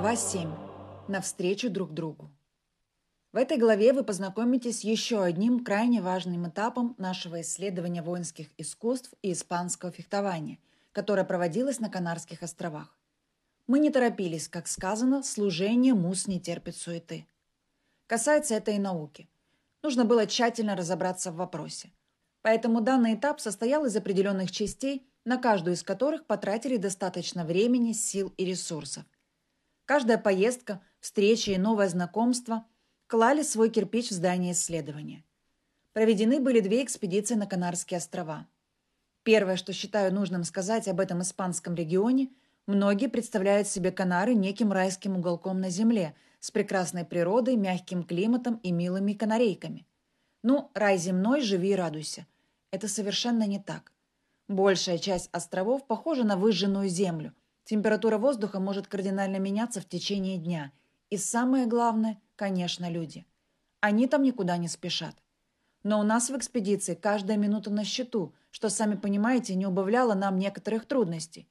Глава 7. Навстречу друг другу. В этой главе вы познакомитесь с еще одним крайне важным этапом нашего исследования воинских искусств и испанского фехтования, которое проводилось на Канарских островах. Мы не торопились, как сказано, служение мус не терпит суеты. Касается это и науки. Нужно было тщательно разобраться в вопросе. Поэтому данный этап состоял из определенных частей, на каждую из которых потратили достаточно времени, сил и ресурсов – Каждая поездка, встреча и новое знакомство клали свой кирпич в здание исследования. Проведены были две экспедиции на Канарские острова. Первое, что считаю нужным сказать об этом испанском регионе, многие представляют себе Канары неким райским уголком на земле с прекрасной природой, мягким климатом и милыми канарейками. Ну, рай земной, живи и радуйся. Это совершенно не так. Большая часть островов похожа на выжженную землю, Температура воздуха может кардинально меняться в течение дня. И самое главное, конечно, люди. Они там никуда не спешат. Но у нас в экспедиции каждая минута на счету, что, сами понимаете, не убавляло нам некоторых трудностей.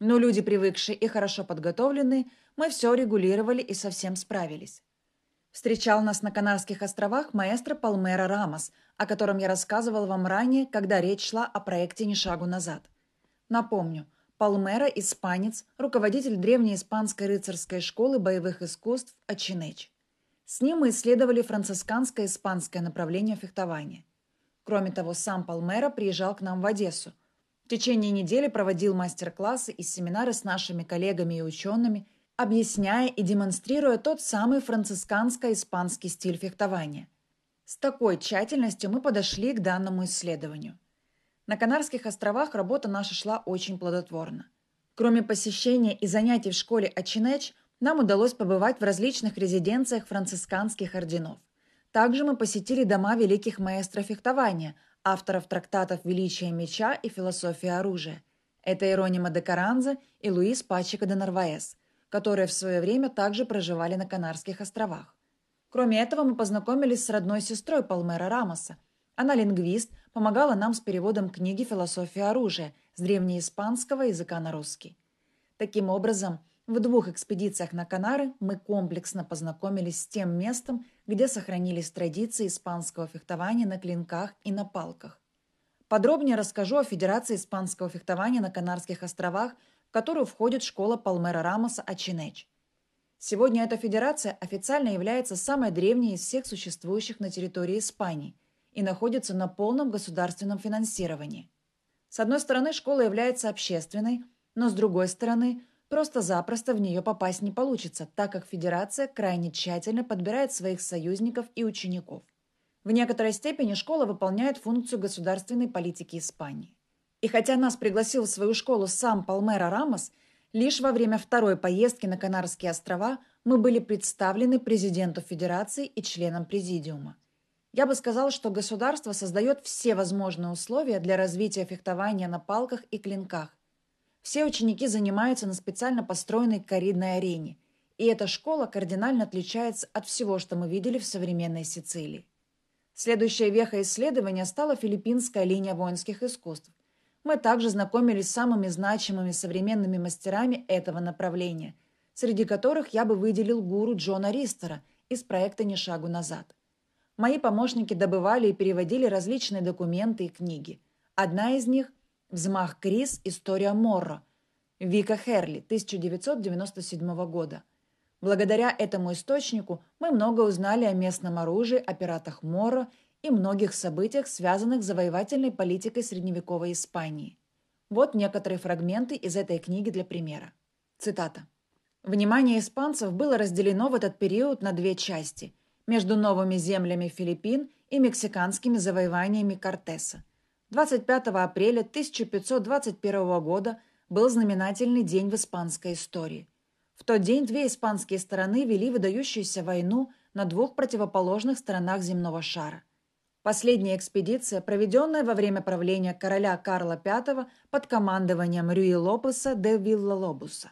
Но люди, привыкшие и хорошо подготовленные, мы все регулировали и совсем справились. Встречал нас на Канарских островах маэстро Палмера Рамос, о котором я рассказывал вам ранее, когда речь шла о проекте «Ни шагу назад». Напомню – Палмера – испанец, руководитель древней испанской рыцарской школы боевых искусств Ачинеч. С ним мы исследовали францисканское испанское направление фехтования. Кроме того, сам Палмера приезжал к нам в Одессу. В течение недели проводил мастер-классы и семинары с нашими коллегами и учеными, объясняя и демонстрируя тот самый францисканско-испанский стиль фехтования. С такой тщательностью мы подошли к данному исследованию. На Канарских островах работа наша шла очень плодотворно. Кроме посещения и занятий в школе Ачинеч, нам удалось побывать в различных резиденциях францисканских орденов. Также мы посетили дома великих маэстро фехтования, авторов трактатов «Величие меча» и «Философия оружия». Это Иронима де Каранза и Луис Пачика де Нарваес, которые в свое время также проживали на Канарских островах. Кроме этого, мы познакомились с родной сестрой Палмера Рамоса. Она лингвист – помогала нам с переводом книги «Философия оружия» с древнеиспанского языка на русский. Таким образом, в двух экспедициях на Канары мы комплексно познакомились с тем местом, где сохранились традиции испанского фехтования на клинках и на палках. Подробнее расскажу о Федерации испанского фехтования на Канарских островах, в которую входит школа Палмера Рамоса Ачинеч. Сегодня эта федерация официально является самой древней из всех существующих на территории Испании – и находится на полном государственном финансировании. С одной стороны, школа является общественной, но с другой стороны, просто-запросто в нее попасть не получится, так как Федерация крайне тщательно подбирает своих союзников и учеников. В некоторой степени школа выполняет функцию государственной политики Испании. И хотя нас пригласил в свою школу сам Палмера Рамос, лишь во время второй поездки на Канарские острова мы были представлены президенту Федерации и членам президиума. Я бы сказал, что государство создает все возможные условия для развития фехтования на палках и клинках. Все ученики занимаются на специально построенной коридной арене, и эта школа кардинально отличается от всего, что мы видели в современной Сицилии. Следующая веха исследования стала филиппинская линия воинских искусств. Мы также знакомились с самыми значимыми современными мастерами этого направления, среди которых я бы выделил гуру Джона Ристера из проекта «Ни шагу назад» мои помощники добывали и переводили различные документы и книги. Одна из них – «Взмах Крис. История Морро» Вика Херли, 1997 года. Благодаря этому источнику мы много узнали о местном оружии, о пиратах Морро и многих событиях, связанных с завоевательной политикой средневековой Испании. Вот некоторые фрагменты из этой книги для примера. Цитата. «Внимание испанцев было разделено в этот период на две части – между новыми землями Филиппин и мексиканскими завоеваниями Кортеса. 25 апреля 1521 года был знаменательный день в испанской истории. В тот день две испанские стороны вели выдающуюся войну на двух противоположных сторонах земного шара. Последняя экспедиция, проведенная во время правления короля Карла V под командованием Рюи Лопеса де Вилла Лобуса.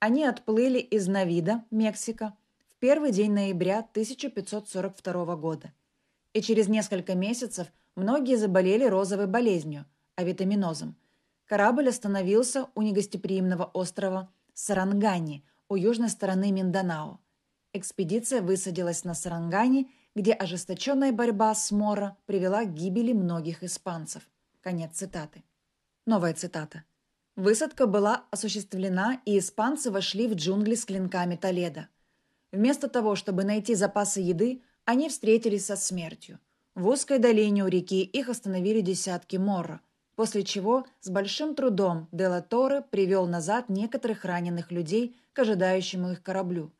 Они отплыли из Навида, Мексика, первый день ноября 1542 года. И через несколько месяцев многие заболели розовой болезнью, авитаминозом. Корабль остановился у негостеприимного острова Сарангани у южной стороны Минданао. Экспедиция высадилась на Сарангани, где ожесточенная борьба с Мора привела к гибели многих испанцев. Конец цитаты. Новая цитата. Высадка была осуществлена, и испанцы вошли в джунгли с клинками Толеда – Вместо того, чтобы найти запасы еды, они встретились со смертью. В узкой долине у реки их остановили десятки Морро, после чего с большим трудом Дела Торе привел назад некоторых раненых людей к ожидающему их кораблю.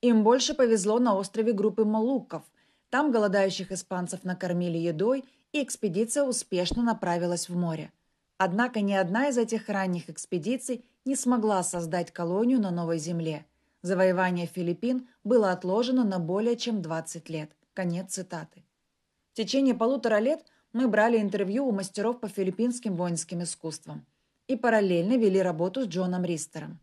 Им больше повезло на острове группы Малуков. Там голодающих испанцев накормили едой, и экспедиция успешно направилась в море. Однако ни одна из этих ранних экспедиций не смогла создать колонию на новой земле – Завоевание Филиппин было отложено на более чем 20 лет. Конец цитаты. В течение полутора лет мы брали интервью у мастеров по филиппинским воинским искусствам и параллельно вели работу с Джоном Ристером.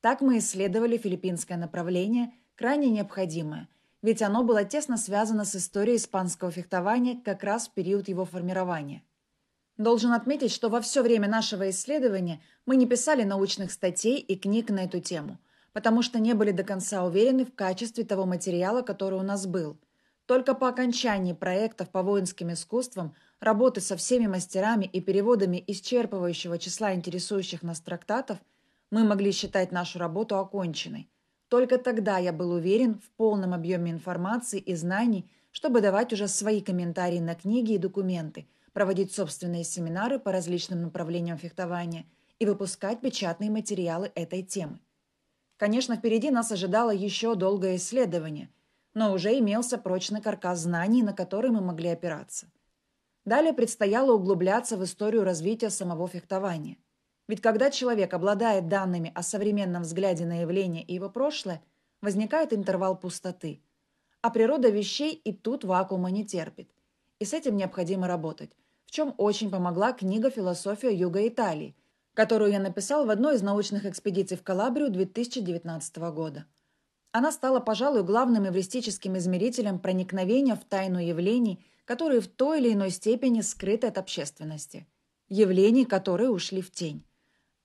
Так мы исследовали филиппинское направление, крайне необходимое, ведь оно было тесно связано с историей испанского фехтования как раз в период его формирования. Должен отметить, что во все время нашего исследования мы не писали научных статей и книг на эту тему – потому что не были до конца уверены в качестве того материала, который у нас был. Только по окончании проектов по воинским искусствам, работы со всеми мастерами и переводами исчерпывающего числа интересующих нас трактатов, мы могли считать нашу работу оконченной. Только тогда я был уверен в полном объеме информации и знаний, чтобы давать уже свои комментарии на книги и документы, проводить собственные семинары по различным направлениям фехтования и выпускать печатные материалы этой темы. Конечно, впереди нас ожидало еще долгое исследование, но уже имелся прочный каркас знаний, на который мы могли опираться. Далее предстояло углубляться в историю развития самого фехтования. Ведь когда человек обладает данными о современном взгляде на явление и его прошлое, возникает интервал пустоты. А природа вещей и тут вакуума не терпит. И с этим необходимо работать, в чем очень помогла книга «Философия Юга Италии», которую я написал в одной из научных экспедиций в Калабрию 2019 года. Она стала, пожалуй, главным эвристическим измерителем проникновения в тайну явлений, которые в той или иной степени скрыты от общественности, явлений, которые ушли в тень.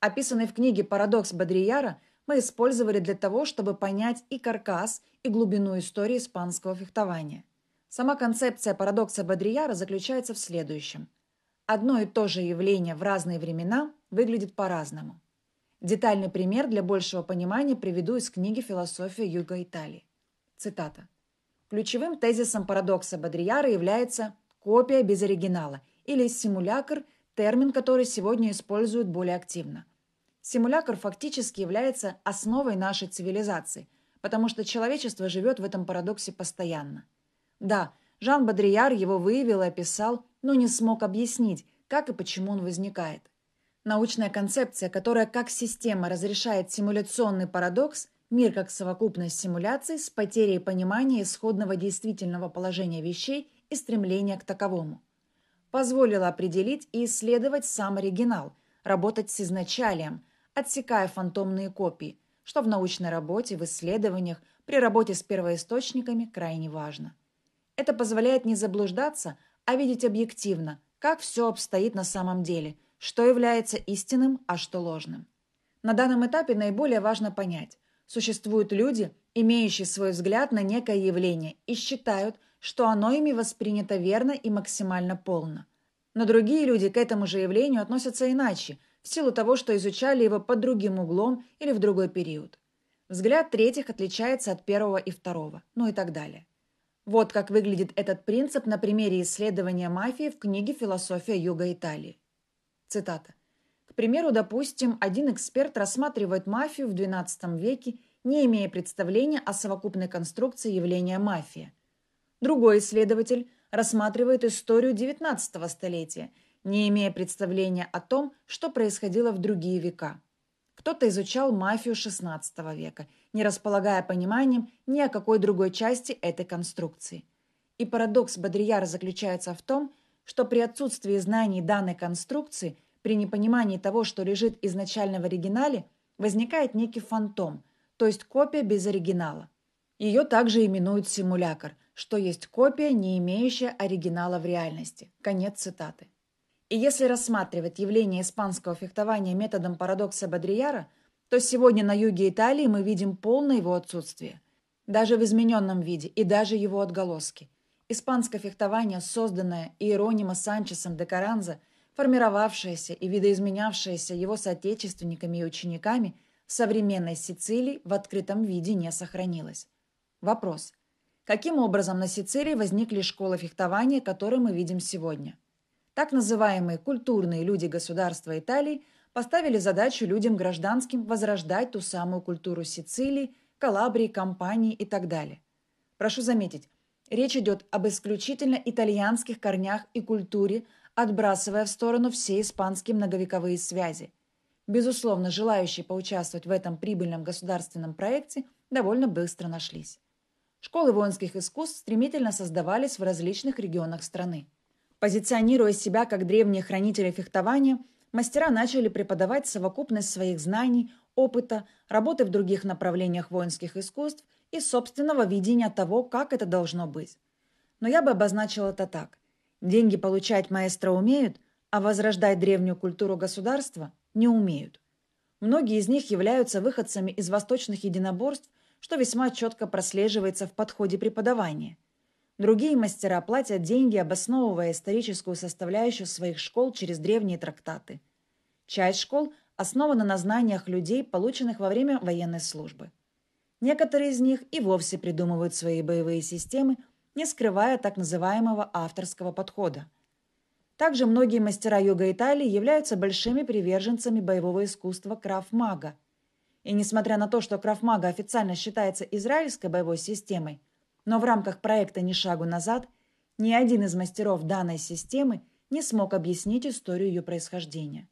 Описанный в книге «Парадокс Бодрияра» мы использовали для того, чтобы понять и каркас, и глубину истории испанского фехтования. Сама концепция парадокса Бодрияра заключается в следующем. Одно и то же явление в разные времена – выглядит по-разному. Детальный пример для большего понимания приведу из книги «Философия Юга Италии». Цитата. Ключевым тезисом парадокса Бодрияра является «копия без оригинала» или «симулякр», термин, который сегодня используют более активно. Симулякр фактически является основой нашей цивилизации, потому что человечество живет в этом парадоксе постоянно. Да, Жан Бодрияр его выявил и описал, но не смог объяснить, как и почему он возникает. Научная концепция, которая как система разрешает симуляционный парадокс, мир как совокупность симуляций с потерей понимания исходного действительного положения вещей и стремления к таковому, позволила определить и исследовать сам оригинал, работать с изначалием, отсекая фантомные копии, что в научной работе, в исследованиях, при работе с первоисточниками крайне важно. Это позволяет не заблуждаться, а видеть объективно, как все обстоит на самом деле – что является истинным, а что ложным. На данном этапе наиболее важно понять, существуют люди, имеющие свой взгляд на некое явление и считают, что оно ими воспринято верно и максимально полно. Но другие люди к этому же явлению относятся иначе, в силу того, что изучали его под другим углом или в другой период. Взгляд третьих отличается от первого и второго, ну и так далее. Вот как выглядит этот принцип на примере исследования мафии в книге «Философия Юга Италии». Цитата. К примеру, допустим, один эксперт рассматривает мафию в XII веке, не имея представления о совокупной конструкции явления мафия. Другой исследователь рассматривает историю XIX столетия, не имея представления о том, что происходило в другие века. Кто-то изучал мафию XVI века, не располагая пониманием ни о какой другой части этой конструкции. И парадокс Бодрияра заключается в том, что при отсутствии знаний данной конструкции, при непонимании того, что лежит изначально в оригинале, возникает некий фантом, то есть копия без оригинала. Ее также именуют симулякр, что есть копия, не имеющая оригинала в реальности. Конец цитаты. И если рассматривать явление испанского фехтования методом парадокса Бодрияра, то сегодня на юге Италии мы видим полное его отсутствие. Даже в измененном виде и даже его отголоски – Испанское фехтование, созданное Иеронима Санчесом де Каранза, формировавшееся и видоизменявшееся его соотечественниками и учениками в современной Сицилии в открытом виде не сохранилось. Вопрос. Каким образом на Сицилии возникли школы фехтования, которые мы видим сегодня? Так называемые культурные люди государства Италии поставили задачу людям гражданским возрождать ту самую культуру Сицилии, Калабрии, Кампании и так далее. Прошу заметить, Речь идет об исключительно итальянских корнях и культуре, отбрасывая в сторону все испанские многовековые связи. Безусловно, желающие поучаствовать в этом прибыльном государственном проекте довольно быстро нашлись. Школы воинских искусств стремительно создавались в различных регионах страны. Позиционируя себя как древние хранители фехтования, мастера начали преподавать совокупность своих знаний, опыта, работы в других направлениях воинских искусств – и собственного видения того, как это должно быть. Но я бы обозначил это так. Деньги получать маэстро умеют, а возрождать древнюю культуру государства не умеют. Многие из них являются выходцами из восточных единоборств, что весьма четко прослеживается в подходе преподавания. Другие мастера платят деньги, обосновывая историческую составляющую своих школ через древние трактаты. Часть школ основана на знаниях людей, полученных во время военной службы. Некоторые из них и вовсе придумывают свои боевые системы, не скрывая так называемого авторского подхода. Также многие мастера юга Италии являются большими приверженцами боевого искусства крафмага. И несмотря на то, что крафмага официально считается израильской боевой системой, но в рамках проекта «Ни шагу назад» ни один из мастеров данной системы не смог объяснить историю ее происхождения.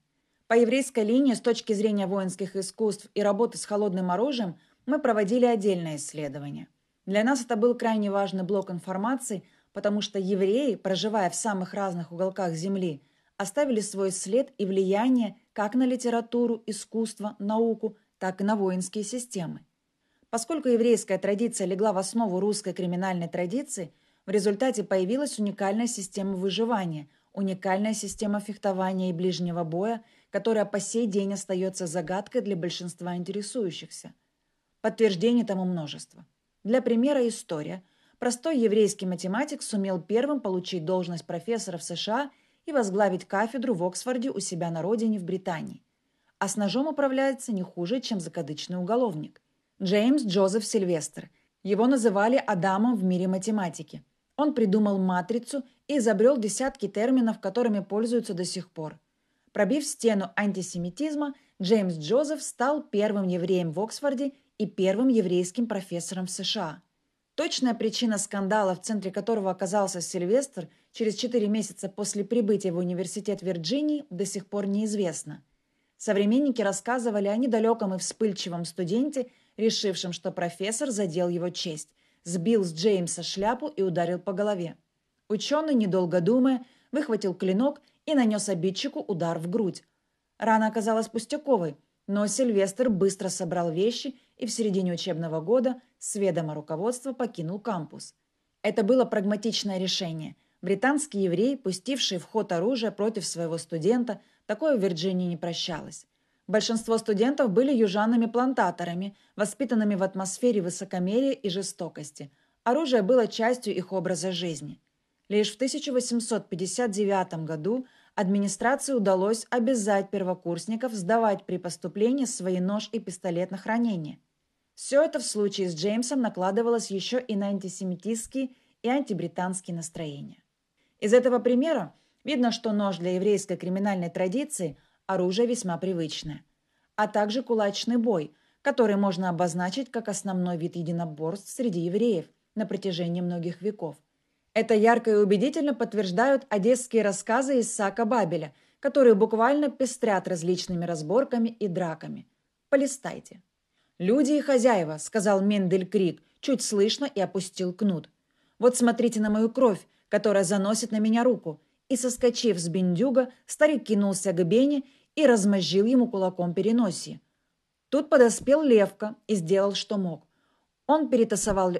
По еврейской линии с точки зрения воинских искусств и работы с холодным оружием – мы проводили отдельное исследование. Для нас это был крайне важный блок информации, потому что евреи, проживая в самых разных уголках Земли, оставили свой след и влияние как на литературу, искусство, науку, так и на воинские системы. Поскольку еврейская традиция легла в основу русской криминальной традиции, в результате появилась уникальная система выживания, уникальная система фехтования и ближнего боя, которая по сей день остается загадкой для большинства интересующихся – Подтверждений тому множество. Для примера история. Простой еврейский математик сумел первым получить должность профессора в США и возглавить кафедру в Оксфорде у себя на родине в Британии. А с ножом управляется не хуже, чем закадычный уголовник. Джеймс Джозеф Сильвестр. Его называли Адамом в мире математики. Он придумал матрицу и изобрел десятки терминов, которыми пользуются до сих пор. Пробив стену антисемитизма, Джеймс Джозеф стал первым евреем в Оксфорде и первым еврейским профессором в США. Точная причина скандала, в центре которого оказался Сильвестр через 4 месяца после прибытия в университет Вирджинии, до сих пор неизвестна. Современники рассказывали о недалеком и вспыльчивом студенте, решившем, что профессор задел его честь, сбил с Джеймса шляпу и ударил по голове. Ученый, недолго думая, выхватил клинок и нанес обидчику удар в грудь. Рана оказалась пустяковой – но Сильвестр быстро собрал вещи и в середине учебного года с ведома руководства покинул кампус. Это было прагматичное решение. Британский еврей, пустивший в ход оружие против своего студента, такое в Вирджинии не прощалось. Большинство студентов были южанами-плантаторами, воспитанными в атмосфере высокомерия и жестокости. Оружие было частью их образа жизни. Лишь в 1859 году Администрации удалось обязать первокурсников сдавать при поступлении свои нож и пистолет на хранение. Все это в случае с Джеймсом накладывалось еще и на антисемитистские и антибританские настроения. Из этого примера видно, что нож для еврейской криминальной традиции – оружие весьма привычное, а также кулачный бой, который можно обозначить как основной вид единоборств среди евреев на протяжении многих веков, это ярко и убедительно подтверждают одесские рассказы Исаака Бабеля, которые буквально пестрят различными разборками и драками. Полистайте. «Люди и хозяева», — сказал Мендель Крик, чуть слышно и опустил кнут. «Вот смотрите на мою кровь, которая заносит на меня руку». И, соскочив с бендюга, старик кинулся к Бене и размозжил ему кулаком переноси. Тут подоспел Левка и сделал, что мог. Он перетасовал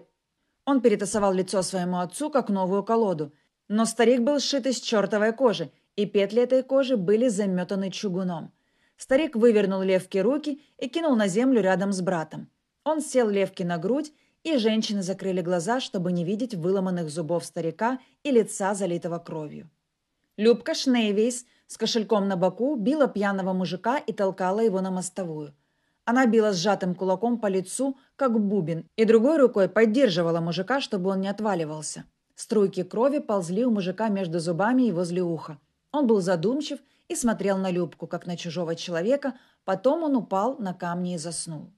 он перетасовал лицо своему отцу, как новую колоду. Но старик был сшит из чертовой кожи, и петли этой кожи были заметаны чугуном. Старик вывернул левки руки и кинул на землю рядом с братом. Он сел левки на грудь, и женщины закрыли глаза, чтобы не видеть выломанных зубов старика и лица, залитого кровью. Любка Шнейвейс с кошельком на боку била пьяного мужика и толкала его на мостовую – она била сжатым кулаком по лицу, как бубен, и другой рукой поддерживала мужика, чтобы он не отваливался. Струйки крови ползли у мужика между зубами и возле уха. Он был задумчив и смотрел на Любку, как на чужого человека, потом он упал на камни и заснул.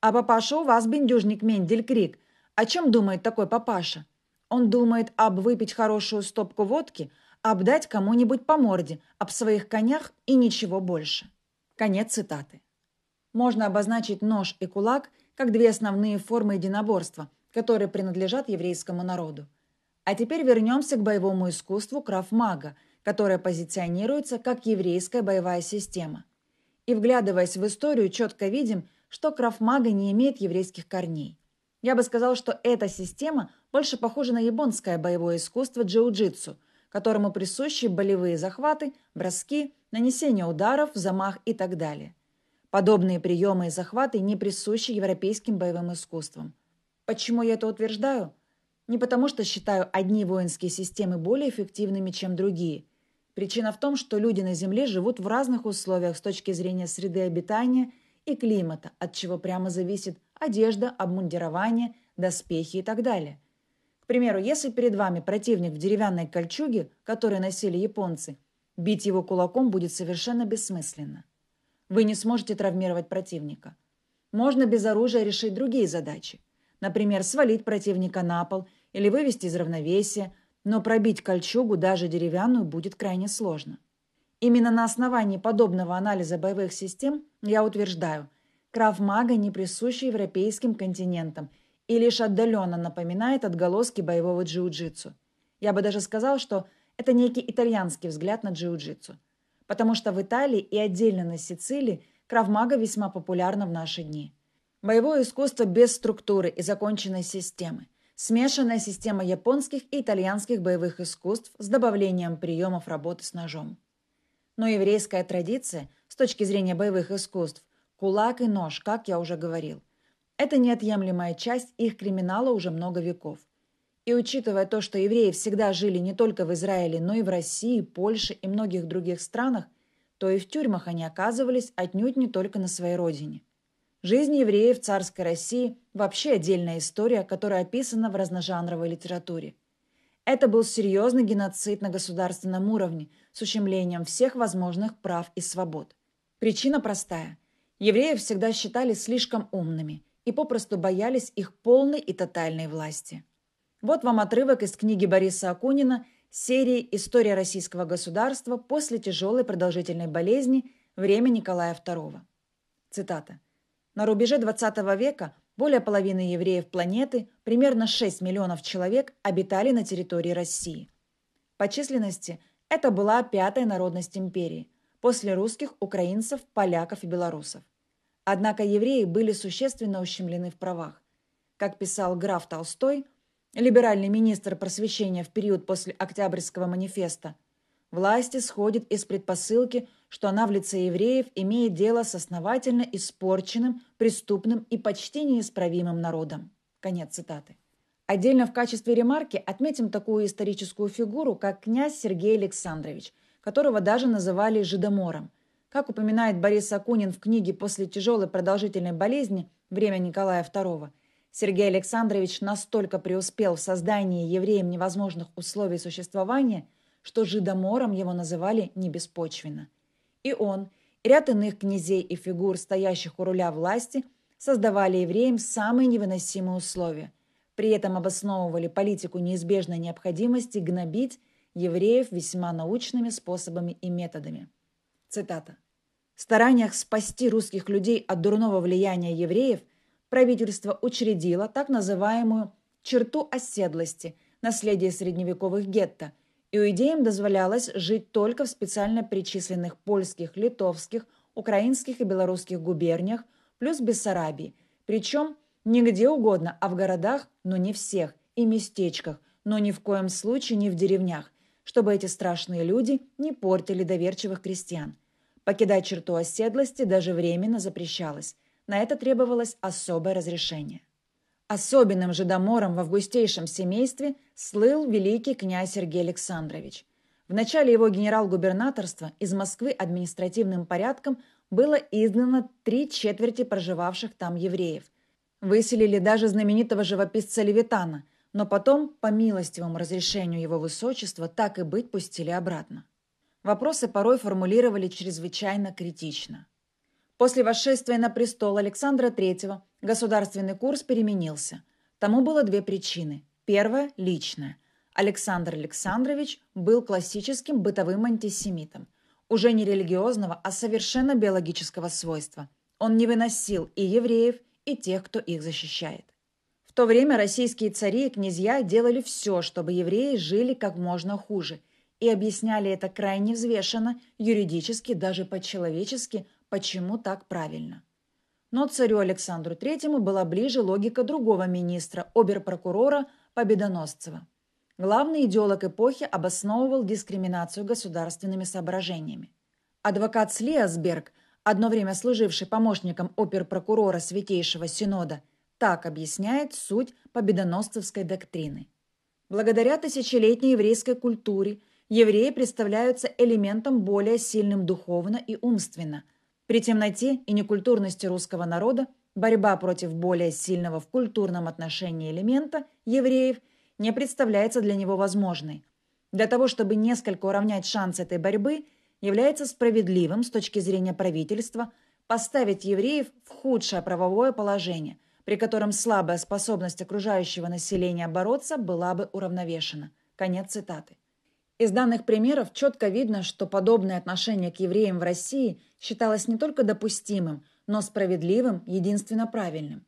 «А папаша у вас, бендюжник Мендель, крик. О чем думает такой папаша? Он думает об выпить хорошую стопку водки, обдать кому-нибудь по морде, об своих конях и ничего больше». Конец цитаты можно обозначить нож и кулак как две основные формы единоборства, которые принадлежат еврейскому народу. А теперь вернемся к боевому искусству крафмага, которое позиционируется как еврейская боевая система. И вглядываясь в историю, четко видим, что крафмага не имеет еврейских корней. Я бы сказал, что эта система больше похожа на японское боевое искусство джиу-джитсу, которому присущи болевые захваты, броски, нанесение ударов, замах и так далее. Подобные приемы и захваты не присущи европейским боевым искусствам. Почему я это утверждаю? Не потому, что считаю одни воинские системы более эффективными, чем другие. Причина в том, что люди на Земле живут в разных условиях с точки зрения среды обитания и климата, от чего прямо зависит одежда, обмундирование, доспехи и так далее. К примеру, если перед вами противник в деревянной кольчуге, которую носили японцы, бить его кулаком будет совершенно бессмысленно. Вы не сможете травмировать противника. Можно без оружия решить другие задачи. Например, свалить противника на пол или вывести из равновесия, но пробить кольчугу, даже деревянную, будет крайне сложно. Именно на основании подобного анализа боевых систем я утверждаю, крафмага не присуща европейским континентам и лишь отдаленно напоминает отголоски боевого джиу-джитсу. Я бы даже сказал, что это некий итальянский взгляд на джиу-джитсу – потому что в Италии и отдельно на Сицилии кравмага весьма популярна в наши дни. Боевое искусство без структуры и законченной системы. Смешанная система японских и итальянских боевых искусств с добавлением приемов работы с ножом. Но еврейская традиция, с точки зрения боевых искусств, кулак и нож, как я уже говорил, это неотъемлемая часть их криминала уже много веков. И учитывая то, что евреи всегда жили не только в Израиле, но и в России, Польше и многих других странах, то и в тюрьмах они оказывались отнюдь не только на своей родине. Жизнь евреев в царской России – вообще отдельная история, которая описана в разножанровой литературе. Это был серьезный геноцид на государственном уровне с ущемлением всех возможных прав и свобод. Причина простая. Евреев всегда считали слишком умными и попросту боялись их полной и тотальной власти. Вот вам отрывок из книги Бориса Акунина серии «История российского государства после тяжелой продолжительной болезни время Николая II». Цитата. «На рубеже XX века более половины евреев планеты, примерно 6 миллионов человек, обитали на территории России. По численности это была пятая народность империи, после русских, украинцев, поляков и белорусов. Однако евреи были существенно ущемлены в правах. Как писал граф Толстой – либеральный министр просвещения в период после Октябрьского манифеста, власти исходит из предпосылки, что она в лице евреев имеет дело с основательно испорченным, преступным и почти неисправимым народом. Конец цитаты. Отдельно в качестве ремарки отметим такую историческую фигуру, как князь Сергей Александрович, которого даже называли «жидомором». Как упоминает Борис Акунин в книге «После тяжелой продолжительной болезни. Время Николая II», Сергей Александрович настолько преуспел в создании евреям невозможных условий существования, что жидомором его называли не беспочвенно. И он, и ряд иных князей и фигур, стоящих у руля власти, создавали евреям самые невыносимые условия. При этом обосновывали политику неизбежной необходимости гнобить евреев весьма научными способами и методами. Цитата. В стараниях спасти русских людей от дурного влияния евреев правительство учредило так называемую «черту оседлости» – наследие средневековых гетто, и иудеям дозволялось жить только в специально причисленных польских, литовских, украинских и белорусских губерниях, плюс Бессарабии, причем не где угодно, а в городах, но не всех, и местечках, но ни в коем случае не в деревнях, чтобы эти страшные люди не портили доверчивых крестьян. Покидать черту оседлости даже временно запрещалось – на это требовалось особое разрешение. Особенным же домором в августейшем семействе слыл великий князь Сергей Александрович. В начале его генерал-губернаторства из Москвы административным порядком было изгнано три четверти проживавших там евреев. Выселили даже знаменитого живописца Левитана, но потом, по милостивому разрешению его высочества, так и быть пустили обратно. Вопросы порой формулировали чрезвычайно критично – После восшествия на престол Александра III государственный курс переменился. Тому было две причины. Первая – личная. Александр Александрович был классическим бытовым антисемитом. Уже не религиозного, а совершенно биологического свойства. Он не выносил и евреев, и тех, кто их защищает. В то время российские цари и князья делали все, чтобы евреи жили как можно хуже, и объясняли это крайне взвешенно, юридически, даже по-человечески – почему так правильно. Но царю Александру Третьему была ближе логика другого министра, оберпрокурора Победоносцева. Главный идеолог эпохи обосновывал дискриминацию государственными соображениями. Адвокат Слиасберг, одно время служивший помощником оперпрокурора Святейшего Синода, так объясняет суть победоносцевской доктрины. Благодаря тысячелетней еврейской культуре евреи представляются элементом более сильным духовно и умственно – при темноте и некультурности русского народа борьба против более сильного в культурном отношении элемента евреев не представляется для него возможной. Для того, чтобы несколько уравнять шанс этой борьбы, является справедливым с точки зрения правительства поставить евреев в худшее правовое положение, при котором слабая способность окружающего населения бороться была бы уравновешена. Конец цитаты. Из данных примеров четко видно, что подобное отношение к евреям в России – считалось не только допустимым, но справедливым, единственно правильным.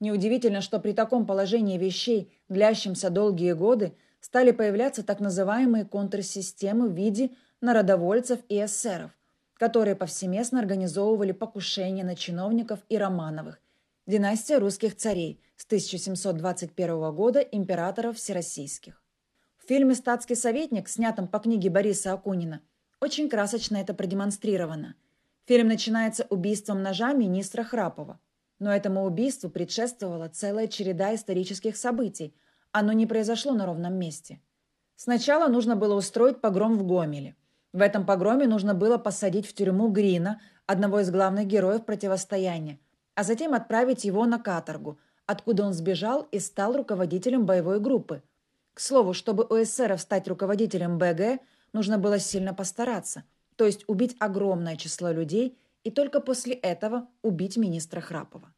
Неудивительно, что при таком положении вещей, длящемся долгие годы, стали появляться так называемые контрсистемы в виде народовольцев и эсеров, которые повсеместно организовывали покушения на чиновников и Романовых, династия русских царей с 1721 года императоров всероссийских. В фильме «Статский советник», снятом по книге Бориса Акунина, очень красочно это продемонстрировано – Фильм начинается убийством ножа министра Храпова. Но этому убийству предшествовала целая череда исторических событий. Оно не произошло на ровном месте. Сначала нужно было устроить погром в Гомеле. В этом погроме нужно было посадить в тюрьму Грина, одного из главных героев противостояния, а затем отправить его на каторгу, откуда он сбежал и стал руководителем боевой группы. К слову, чтобы у эсеров стать руководителем БГ, нужно было сильно постараться – то есть убить огромное число людей и только после этого убить министра Храпова.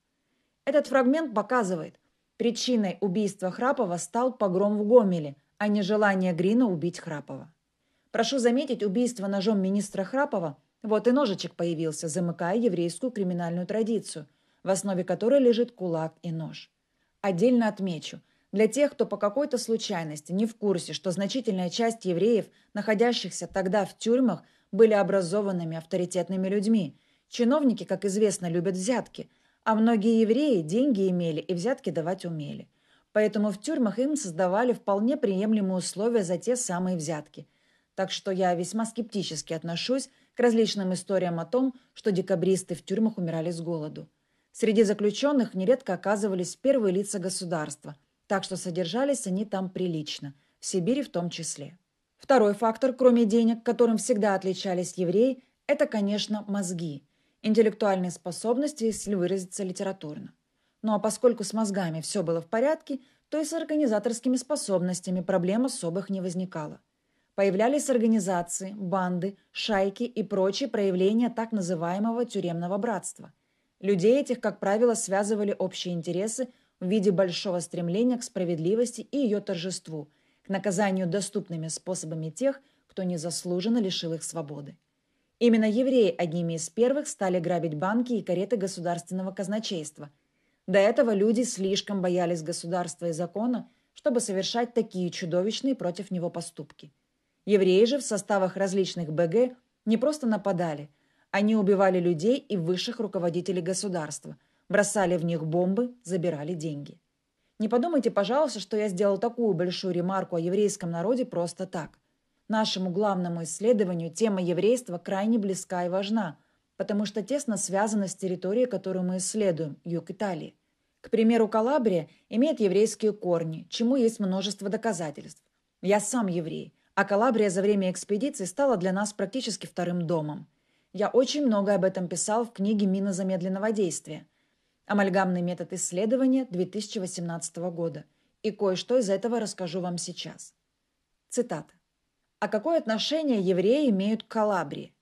Этот фрагмент показывает, причиной убийства Храпова стал погром в Гомеле, а не желание Грина убить Храпова. Прошу заметить, убийство ножом министра Храпова – вот и ножичек появился, замыкая еврейскую криминальную традицию, в основе которой лежит кулак и нож. Отдельно отмечу, для тех, кто по какой-то случайности не в курсе, что значительная часть евреев, находящихся тогда в тюрьмах – были образованными авторитетными людьми. Чиновники, как известно, любят взятки, а многие евреи деньги имели и взятки давать умели. Поэтому в тюрьмах им создавали вполне приемлемые условия за те самые взятки. Так что я весьма скептически отношусь к различным историям о том, что декабристы в тюрьмах умирали с голоду. Среди заключенных нередко оказывались первые лица государства, так что содержались они там прилично, в Сибири в том числе. Второй фактор, кроме денег, которым всегда отличались евреи, это, конечно, мозги, интеллектуальные способности, если выразиться литературно. Ну а поскольку с мозгами все было в порядке, то и с организаторскими способностями проблем особых не возникало. Появлялись организации, банды, шайки и прочие проявления так называемого тюремного братства. Людей этих, как правило, связывали общие интересы в виде большого стремления к справедливости и ее торжеству – наказанию доступными способами тех, кто незаслуженно лишил их свободы. Именно евреи одними из первых стали грабить банки и кареты государственного казначейства. До этого люди слишком боялись государства и закона, чтобы совершать такие чудовищные против него поступки. Евреи же в составах различных БГ не просто нападали, они убивали людей и высших руководителей государства, бросали в них бомбы, забирали деньги. Не подумайте, пожалуйста, что я сделал такую большую ремарку о еврейском народе просто так. Нашему главному исследованию тема еврейства крайне близка и важна, потому что тесно связана с территорией, которую мы исследуем, юг Италии. К примеру, Калабрия имеет еврейские корни, чему есть множество доказательств. Я сам еврей, а Калабрия за время экспедиции стала для нас практически вторым домом. Я очень много об этом писал в книге «Мина замедленного действия», Амальгамный метод исследования 2018 года. И кое-что из этого расскажу вам сейчас. Цитата. А какое отношение евреи имеют к Калабрии?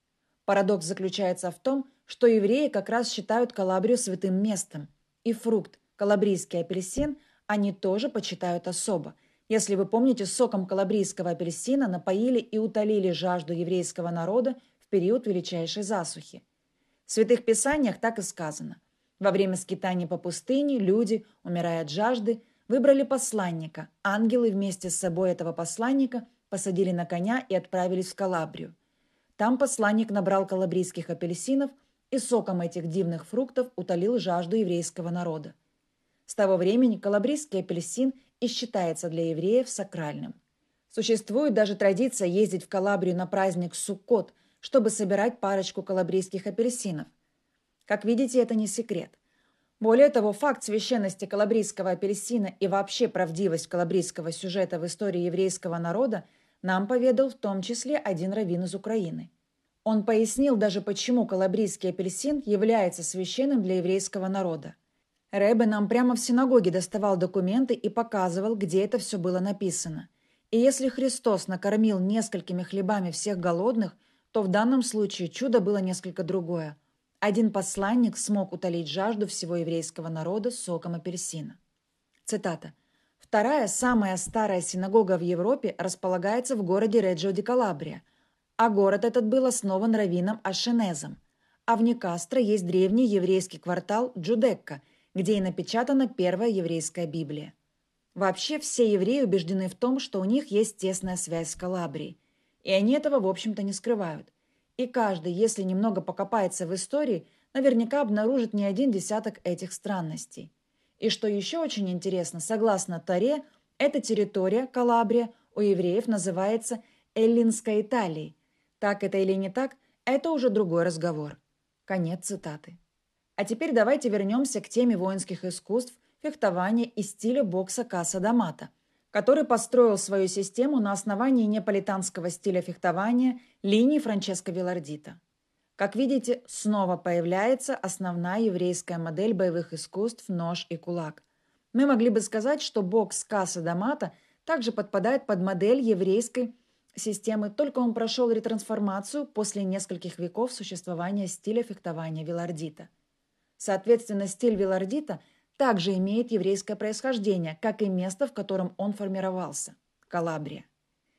Парадокс заключается в том, что евреи как раз считают Калабрию святым местом. И фрукт, калабрийский апельсин, они тоже почитают особо – если вы помните, соком калабрийского апельсина напоили и утолили жажду еврейского народа в период величайшей засухи. В Святых Писаниях так и сказано. Во время скитаний по пустыне люди, умирая от жажды, выбрали посланника. Ангелы вместе с собой этого посланника посадили на коня и отправились в Калабрию. Там посланник набрал калабрийских апельсинов и соком этих дивных фруктов утолил жажду еврейского народа. С того времени калабрийский апельсин и считается для евреев сакральным. Существует даже традиция ездить в Калабрию на праздник Суккот, чтобы собирать парочку калабрийских апельсинов – как видите, это не секрет. Более того, факт священности калабрийского апельсина и вообще правдивость калабрийского сюжета в истории еврейского народа нам поведал в том числе один раввин из Украины. Он пояснил даже, почему калабрийский апельсин является священным для еврейского народа. Рэбе нам прямо в синагоге доставал документы и показывал, где это все было написано. И если Христос накормил несколькими хлебами всех голодных, то в данном случае чудо было несколько другое. Один посланник смог утолить жажду всего еврейского народа соком апельсина. Цитата. Вторая, самая старая синагога в Европе располагается в городе Реджио де Калабрия, а город этот был основан раввином Ашенезом. А в Никастро есть древний еврейский квартал Джудекка, где и напечатана первая еврейская Библия. Вообще все евреи убеждены в том, что у них есть тесная связь с Калабрией, и они этого, в общем-то, не скрывают – и каждый, если немного покопается в истории, наверняка обнаружит не один десяток этих странностей. И что еще очень интересно, согласно Таре, эта территория, Калабрия, у евреев называется Эллинской Италией. Так это или не так, это уже другой разговор. Конец цитаты. А теперь давайте вернемся к теме воинских искусств, фехтования и стилю бокса Каса Дамата – который построил свою систему на основании неаполитанского стиля фехтования линии Франческо Вилардита. Как видите, снова появляется основная еврейская модель боевых искусств «нож и кулак». Мы могли бы сказать, что бокс Касса Дамата также подпадает под модель еврейской системы, только он прошел ретрансформацию после нескольких веков существования стиля фехтования Вилардита. Соответственно, стиль Вилардита – также имеет еврейское происхождение, как и место, в котором он формировался – Калабрия.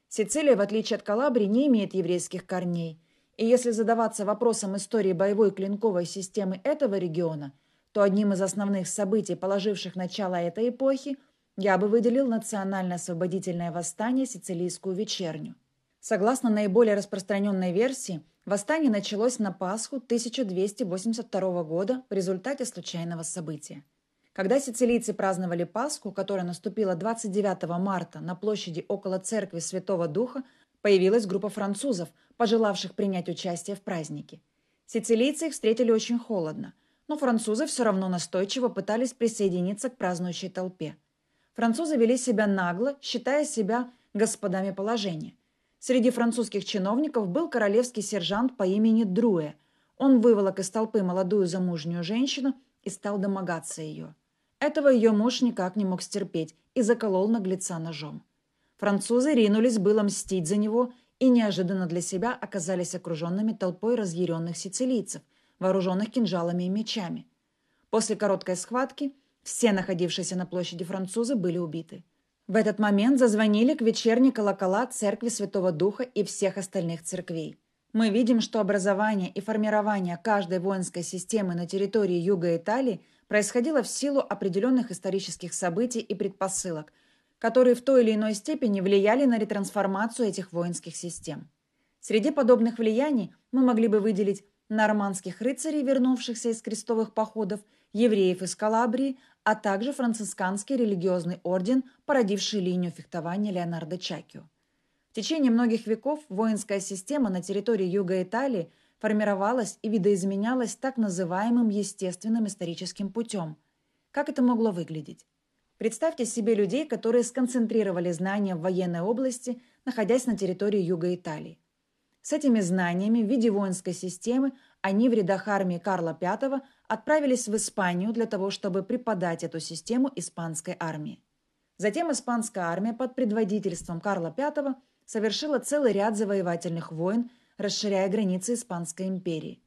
Сицилия, в отличие от Калабрии, не имеет еврейских корней. И если задаваться вопросом истории боевой клинковой системы этого региона, то одним из основных событий, положивших начало этой эпохи, я бы выделил национально-освободительное восстание «Сицилийскую вечерню». Согласно наиболее распространенной версии, восстание началось на Пасху 1282 года в результате случайного события – когда сицилийцы праздновали Пасху, которая наступила 29 марта на площади около церкви Святого Духа, появилась группа французов, пожелавших принять участие в празднике. Сицилийцы их встретили очень холодно, но французы все равно настойчиво пытались присоединиться к празднующей толпе. Французы вели себя нагло, считая себя господами положения. Среди французских чиновников был королевский сержант по имени Друэ. Он выволок из толпы молодую замужнюю женщину и стал домогаться ее – этого ее муж никак не мог стерпеть и заколол наглеца ножом. Французы ринулись было мстить за него и неожиданно для себя оказались окруженными толпой разъяренных сицилийцев, вооруженных кинжалами и мечами. После короткой схватки все находившиеся на площади французы были убиты. В этот момент зазвонили к вечерней колокола церкви Святого Духа и всех остальных церквей – мы видим, что образование и формирование каждой воинской системы на территории Юга Италии происходило в силу определенных исторических событий и предпосылок, которые в той или иной степени влияли на ретрансформацию этих воинских систем. Среди подобных влияний мы могли бы выделить нормандских рыцарей, вернувшихся из крестовых походов, евреев из Калабрии, а также францисканский религиозный орден, породивший линию фехтования Леонардо Чакио. В течение многих веков воинская система на территории юга Италии формировалась и видоизменялась так называемым естественным историческим путем. Как это могло выглядеть? Представьте себе людей, которые сконцентрировали знания в военной области, находясь на территории юга Италии. С этими знаниями в виде воинской системы они в рядах армии Карла V отправились в Испанию для того, чтобы преподать эту систему испанской армии. Затем испанская армия под предводительством Карла V совершила целый ряд завоевательных войн, расширяя границы Испанской империи.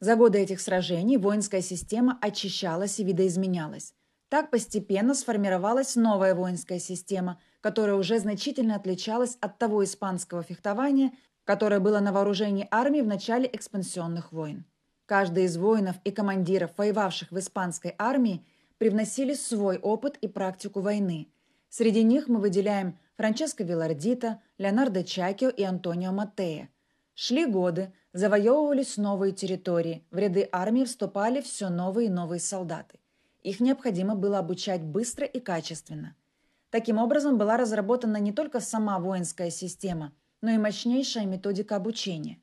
За годы этих сражений воинская система очищалась и видоизменялась. Так постепенно сформировалась новая воинская система, которая уже значительно отличалась от того испанского фехтования, которое было на вооружении армии в начале экспансионных войн. Каждый из воинов и командиров, воевавших в испанской армии, привносили свой опыт и практику войны. Среди них мы выделяем Франческо Вилардита, Леонардо Чакио и Антонио Маттея. Шли годы, завоевывались новые территории, в ряды армии вступали все новые и новые солдаты. Их необходимо было обучать быстро и качественно. Таким образом была разработана не только сама воинская система, но и мощнейшая методика обучения.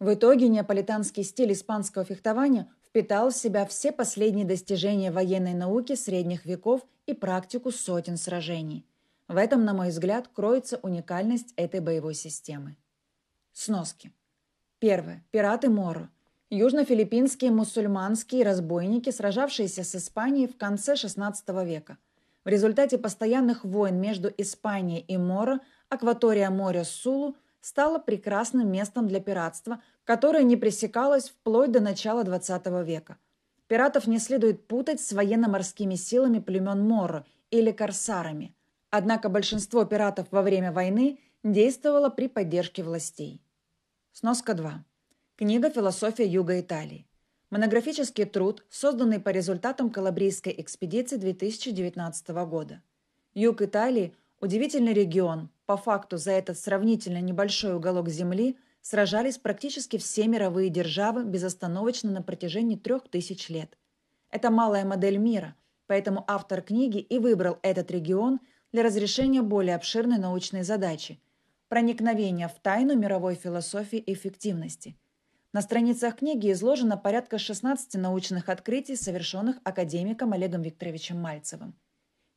В итоге неаполитанский стиль испанского фехтования впитал в себя все последние достижения военной науки средних веков и практику сотен сражений – в этом, на мой взгляд, кроется уникальность этой боевой системы. Сноски. Первое. Пираты Моро. Южно-филиппинские мусульманские разбойники, сражавшиеся с Испанией в конце XVI века. В результате постоянных войн между Испанией и Моро акватория моря Сулу стала прекрасным местом для пиратства, которое не пресекалось вплоть до начала XX века. Пиратов не следует путать с военно-морскими силами племен Моро или корсарами – Однако большинство пиратов во время войны действовало при поддержке властей. Сноска 2. Книга «Философия Юга Италии». Монографический труд, созданный по результатам Калабрийской экспедиции 2019 года. Юг Италии – удивительный регион. По факту за этот сравнительно небольшой уголок земли сражались практически все мировые державы безостановочно на протяжении трех тысяч лет. Это малая модель мира, поэтому автор книги и выбрал этот регион – для разрешения более обширной научной задачи – проникновения в тайну мировой философии эффективности. На страницах книги изложено порядка 16 научных открытий, совершенных академиком Олегом Викторовичем Мальцевым.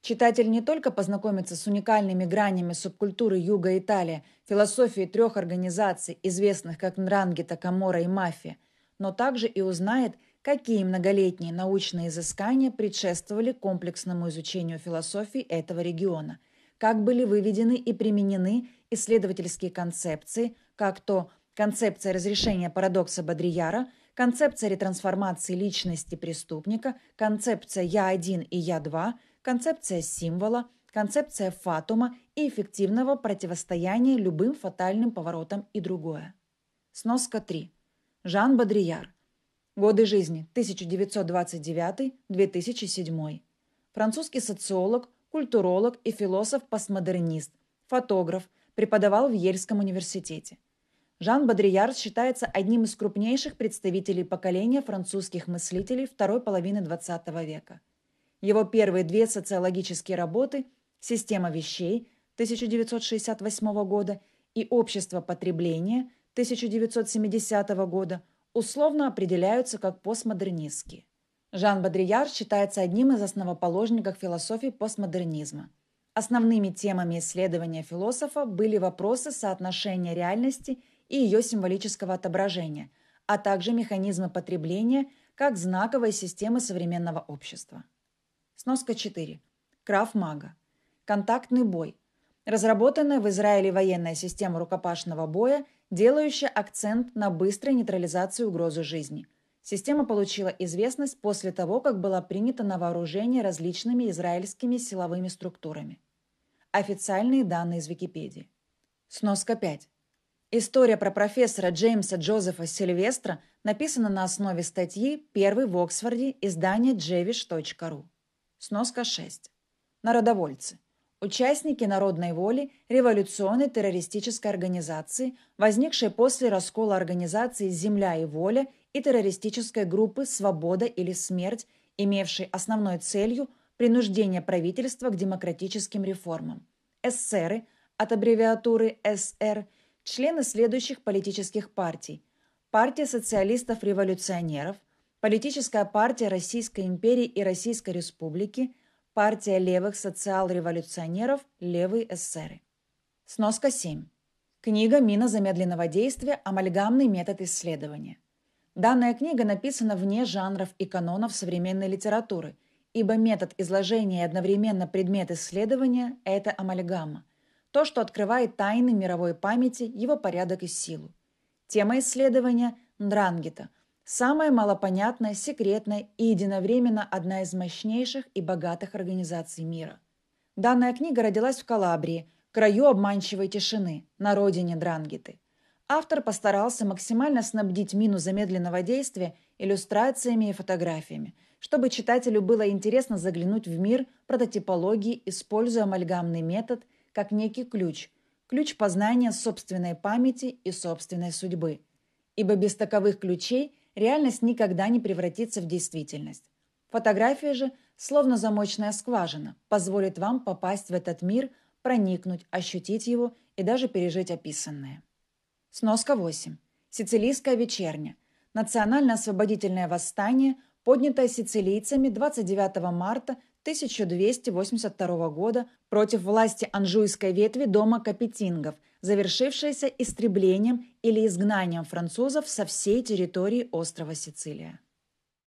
Читатель не только познакомится с уникальными гранями субкультуры Юга Италии, философии трех организаций, известных как Нрангета, Камора и Мафия, но также и узнает – какие многолетние научные изыскания предшествовали комплексному изучению философии этого региона, как были выведены и применены исследовательские концепции, как то концепция разрешения парадокса Бодрияра, концепция ретрансформации личности преступника, концепция я один и я два, концепция символа, концепция фатума и эффективного противостояния любым фатальным поворотам и другое. Сноска 3. Жан Бодрияр – Годы жизни 1929-2007. Французский социолог, культуролог и философ-постмодернист, фотограф, преподавал в Ельском университете. Жан Бодрияр считается одним из крупнейших представителей поколения французских мыслителей второй половины XX века. Его первые две социологические работы «Система вещей» 1968 года и «Общество потребления» 1970 года – условно определяются как постмодернистские. Жан Бодрияр считается одним из основоположников философии постмодернизма. Основными темами исследования философа были вопросы соотношения реальности и ее символического отображения, а также механизмы потребления как знаковой системы современного общества. Сноска 4. Краф Мага. Контактный бой. Разработанная в Израиле военная система рукопашного боя – делающая акцент на быстрой нейтрализации угрозы жизни. Система получила известность после того, как была принята на вооружение различными израильскими силовыми структурами. Официальные данные из Википедии. Сноска 5. История про профессора Джеймса Джозефа Сильвестра написана на основе статьи «Первый в Оксфорде» издания jevish.ru. Сноска 6. Народовольцы. Участники народной воли – революционной террористической организации, возникшей после раскола организации «Земля и воля» и террористической группы «Свобода или смерть», имевшей основной целью принуждение правительства к демократическим реформам. Эсеры от аббревиатуры СР – члены следующих политических партий. Партия социалистов-революционеров, Политическая партия Российской империи и Российской республики – Партия левых социал-революционеров «Левые эсеры». Сноска 7. Книга «Мина замедленного действия. Амальгамный метод исследования». Данная книга написана вне жанров и канонов современной литературы, ибо метод изложения и одновременно предмет исследования – это амальгама, то, что открывает тайны мировой памяти, его порядок и силу. Тема исследования – Ндрангета – Самая малопонятная, секретная и единовременно одна из мощнейших и богатых организаций мира. Данная книга родилась в Калабрии, краю обманчивой тишины, на родине Дрангиты. Автор постарался максимально снабдить мину замедленного действия иллюстрациями и фотографиями, чтобы читателю было интересно заглянуть в мир прототипологии, используя амальгамный метод как некий ключ, ключ познания собственной памяти и собственной судьбы. Ибо без таковых ключей реальность никогда не превратится в действительность. Фотография же, словно замочная скважина, позволит вам попасть в этот мир, проникнуть, ощутить его и даже пережить описанное. Сноска 8. Сицилийская вечерня. Национально-освободительное восстание, поднятое сицилийцами 29 марта 1282 года против власти анжуйской ветви дома Капетингов – завершившаяся истреблением или изгнанием французов со всей территории острова Сицилия.